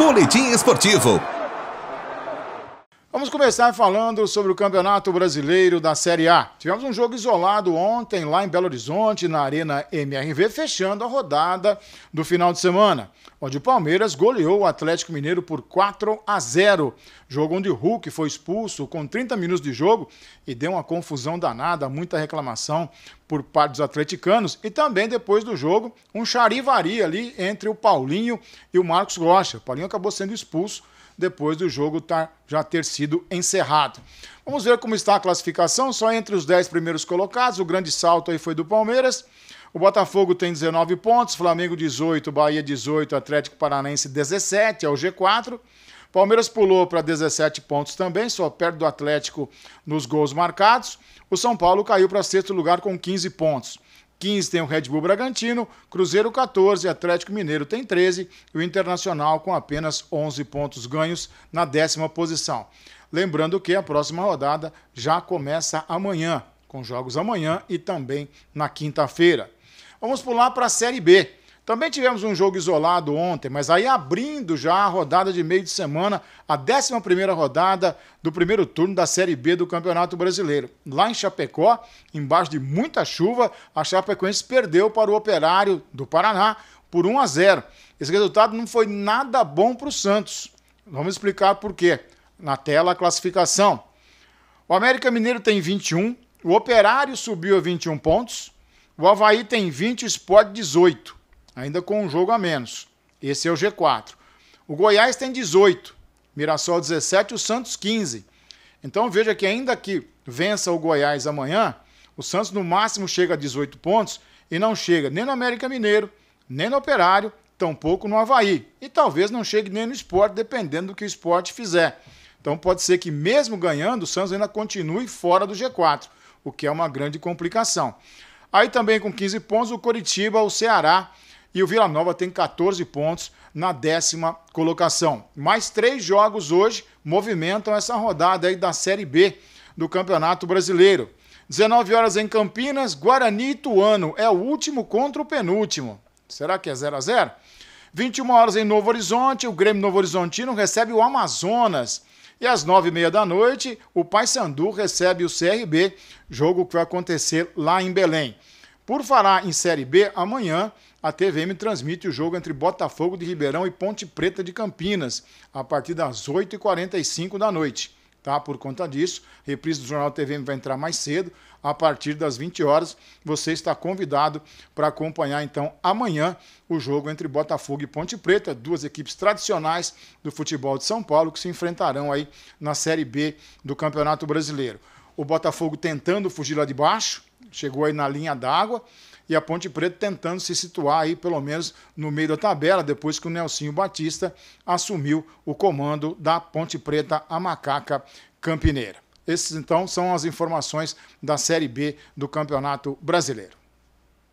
Boletim Esportivo. Vamos começar falando sobre o Campeonato Brasileiro da Série A. Tivemos um jogo isolado ontem lá em Belo Horizonte, na Arena MRV, fechando a rodada do final de semana, onde o Palmeiras goleou o Atlético Mineiro por 4 a 0. Jogo onde o Hulk foi expulso com 30 minutos de jogo e deu uma confusão danada, muita reclamação por parte dos atleticanos e também depois do jogo um charivari ali entre o Paulinho e o Marcos Rocha. O Paulinho acabou sendo expulso depois do jogo tá, já ter sido encerrado. Vamos ver como está a classificação, só entre os 10 primeiros colocados, o grande salto aí foi do Palmeiras. O Botafogo tem 19 pontos, Flamengo 18, Bahia 18, Atlético Paranense 17, é o G4. Palmeiras pulou para 17 pontos também, só perto do Atlético nos gols marcados. O São Paulo caiu para sexto lugar com 15 pontos. 15 tem o Red Bull Bragantino, Cruzeiro 14, Atlético Mineiro tem 13 e o Internacional com apenas 11 pontos ganhos na décima posição. Lembrando que a próxima rodada já começa amanhã, com jogos amanhã e também na quinta-feira. Vamos pular para a Série B. Também tivemos um jogo isolado ontem, mas aí abrindo já a rodada de meio de semana, a 11ª rodada do primeiro turno da Série B do Campeonato Brasileiro. Lá em Chapecó, embaixo de muita chuva, a Chapecoense perdeu para o Operário do Paraná por 1 a 0. Esse resultado não foi nada bom para o Santos. Vamos explicar por quê. Na tela a classificação. O América Mineiro tem 21, o Operário subiu a 21 pontos, o Havaí tem 20, o Sport 18 ainda com um jogo a menos. Esse é o G4. O Goiás tem 18, Mirassol 17, o Santos 15. Então veja que ainda que vença o Goiás amanhã, o Santos no máximo chega a 18 pontos e não chega nem no América Mineiro, nem no Operário, tampouco no Havaí. E talvez não chegue nem no esporte, dependendo do que o esporte fizer. Então pode ser que mesmo ganhando, o Santos ainda continue fora do G4, o que é uma grande complicação. Aí também com 15 pontos, o Coritiba, o Ceará e o Vila Nova tem 14 pontos na décima colocação. Mais três jogos hoje movimentam essa rodada aí da Série B do Campeonato Brasileiro. 19 horas em Campinas, Guarani Ituano é o último contra o penúltimo. Será que é 0 a 0? 21 horas em Novo Horizonte, o Grêmio Novo Horizontino recebe o Amazonas. E às nove e meia da noite, o Paysandu recebe o CRB, jogo que vai acontecer lá em Belém. Por falar em Série B, amanhã a TVM transmite o jogo entre Botafogo de Ribeirão e Ponte Preta de Campinas, a partir das 8h45 da noite. Tá? Por conta disso, a reprise do Jornal TVM vai entrar mais cedo, a partir das 20 horas. Você está convidado para acompanhar então amanhã o jogo entre Botafogo e Ponte Preta, duas equipes tradicionais do futebol de São Paulo que se enfrentarão aí na Série B do Campeonato Brasileiro o Botafogo tentando fugir lá de baixo, chegou aí na linha d'água, e a Ponte Preta tentando se situar aí pelo menos no meio da tabela, depois que o Nelsinho Batista assumiu o comando da Ponte Preta a Macaca Campineira. Esses então são as informações da Série B do Campeonato Brasileiro.